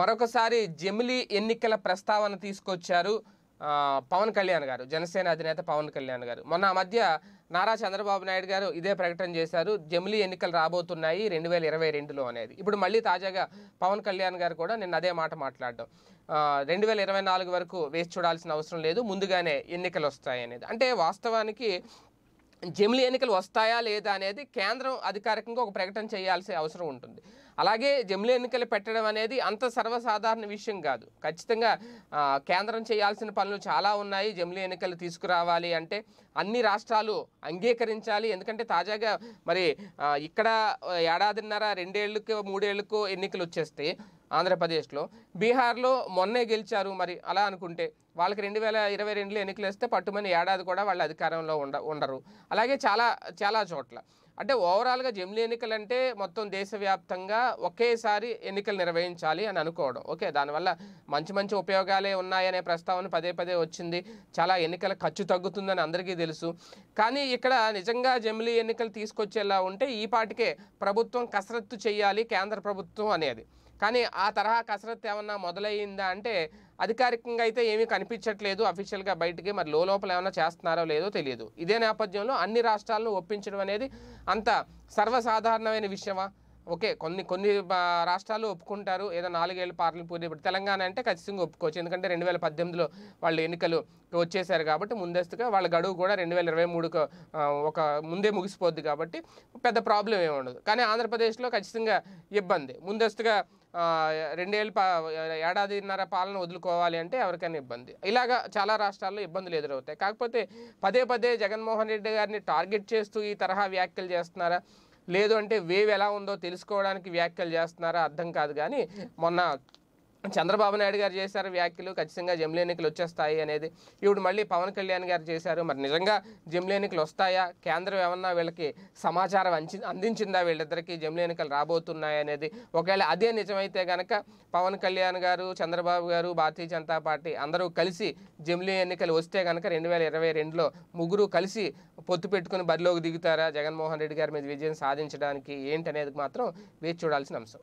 మరొకసారి జమిలీ ఎన్నికల ప్రస్తావన తీసుకొచ్చారు పవన్ కళ్యాణ్ గారు జనసేన అధినేత పవన్ కళ్యాణ్ గారు మొన్న మధ్య నారా చంద్రబాబు నాయుడు గారు ఇదే ప్రకటన చేశారు జమిలీ ఎన్నికలు రాబోతున్నాయి రెండు వేల ఇరవై రెండులో అనేది ఇప్పుడు మళ్ళీ తాజాగా పవన్ కళ్యాణ్ గారు కూడా నిన్న అదే మాట మాట్లాడడం రెండు వేల ఇరవై నాలుగు వరకు వేసి చూడాల్సిన అవసరం లేదు ముందుగానే ఎన్నికలు వస్తాయి అనేది అంటే వాస్తవానికి జమిలి ఎన్నికలు వస్తాయా లేదా అనేది కేంద్రం అధికారికంగా ఒక ప్రకటన చేయాల్సిన అవసరం ఉంటుంది అలాగే జమిలి ఎన్నికలు పెట్టడం అనేది అంత సర్వసాధారణ విషయం కాదు ఖచ్చితంగా కేంద్రం చేయాల్సిన పనులు చాలా ఉన్నాయి జమిలి ఎన్నికలు తీసుకురావాలి అంటే అన్ని రాష్ట్రాలు అంగీకరించాలి ఎందుకంటే తాజాగా మరి ఇక్కడ ఏడాదిన్నర రెండేళ్లకు మూడేళ్లకు ఎన్నికలు వచ్చేస్తే ఆంధ్రప్రదేశ్లో బీహార్లో మొన్నే గెలిచారు మరి అలా అనుకుంటే వాళ్ళకి రెండు వేల ఇరవై రెండులో ఎన్నికలు వస్తే పట్టుమని ఏడాది కూడా వాళ్ళు అధికారంలో ఉండ ఉండరు అలాగే చాలా చాలా చోట్ల అంటే ఓవరాల్గా జమిలీ ఎన్నికలంటే మొత్తం దేశవ్యాప్తంగా ఒకేసారి ఎన్నికలు నిర్వహించాలి అని అనుకోవడం ఓకే దానివల్ల మంచి మంచి ఉపయోగాలే ఉన్నాయనే ప్రస్తావన పదే పదే వచ్చింది చాలా ఎన్నికల ఖర్చు తగ్గుతుందని అందరికీ తెలుసు కానీ ఇక్కడ నిజంగా జమిలీ ఎన్నికలు తీసుకొచ్చేలా ఉంటే ఈ పాటికే ప్రభుత్వం కసరత్తు చేయాలి కేంద్ర ప్రభుత్వం అనేది కానీ ఆ తరహా కసరత్తు ఏమన్నా మొదలయ్యిందా అంటే అధికారికంగా అయితే ఏమీ కనిపించట్లేదు అఫీషియల్గా బయటికి మరి లోపల ఏమైనా చేస్తున్నారో లేదో తెలియదు ఇదే నేపథ్యంలో అన్ని రాష్ట్రాలను ఒప్పించడం అనేది అంత సర్వసాధారణమైన విషయమా ఓకే కొన్ని కొన్ని రాష్ట్రాలు ఒప్పుకుంటారు ఏదో నాలుగేళ్ళు పార్లమెంట్ పూర్తి ఇప్పుడు తెలంగాణ అంటే ఖచ్చితంగా ఒప్పుకోవచ్చు ఎందుకంటే రెండు వేల పద్దెనిమిదిలో వాళ్ళు ఎన్నికలు వచ్చేసారు కాబట్టి ముందస్తుగా వాళ్ళ గడువు కూడా రెండు వేల ఇరవై మూడుకు ఒక ముందే ముగిసిపోద్ది కాబట్టి పెద్ద ప్రాబ్లం ఏమి ఉండదు కానీ ఆంధ్రప్రదేశ్లో ఖచ్చితంగా ఇబ్బంది ముందస్తుగా రెండేళ్ళు పా ఏడాదిన్నర పాలన వదులుకోవాలి అంటే ఎవరికైనా ఇబ్బంది ఇలాగా చాలా రాష్ట్రాల్లో ఇబ్బందులు ఎదురవుతాయి కాకపోతే పదే పదే జగన్మోహన్ రెడ్డి గారిని టార్గెట్ చేస్తూ ఈ తరహా వ్యాఖ్యలు చేస్తున్నారా లేదు అంటే వేవ్ ఎలా ఉందో తెలుసుకోవడానికి వ్యాఖ్యలు చేస్తున్నారా అర్థం కాదు కానీ మొన్న చంద్రబాబు నాయుడు గారు చేశారు వ్యాఖ్యలు ఖచ్చితంగా జమిలీ ఎన్నికలు వచ్చేస్తాయి అనేది ఇప్పుడు మళ్ళీ పవన్ కళ్యాణ్ గారు చేశారు మరి నిజంగా జమిలీ ఎన్నికలు వస్తాయా కేంద్రం ఏమన్నా వీళ్ళకి సమాచారం అంచి అందించిందా వీళ్ళిద్దరికీ జమిలీ ఎన్నికలు రాబోతున్నాయి అనేది ఒకవేళ అదే నిజమైతే కనుక పవన్ కళ్యాణ్ గారు చంద్రబాబు గారు భారతీయ జనతా పార్టీ అందరూ కలిసి జమిలీ ఎన్నికలు వస్తే కనుక రెండు వేల ఇరవై రెండులో ముగ్గురు కలిసి పొత్తు పెట్టుకుని బరిలోకి దిగుతారా జగన్మోహన్ రెడ్డి గారి మీద విజయం సాధించడానికి ఏంటనేది మాత్రం వేచి చూడాల్సిన అంశం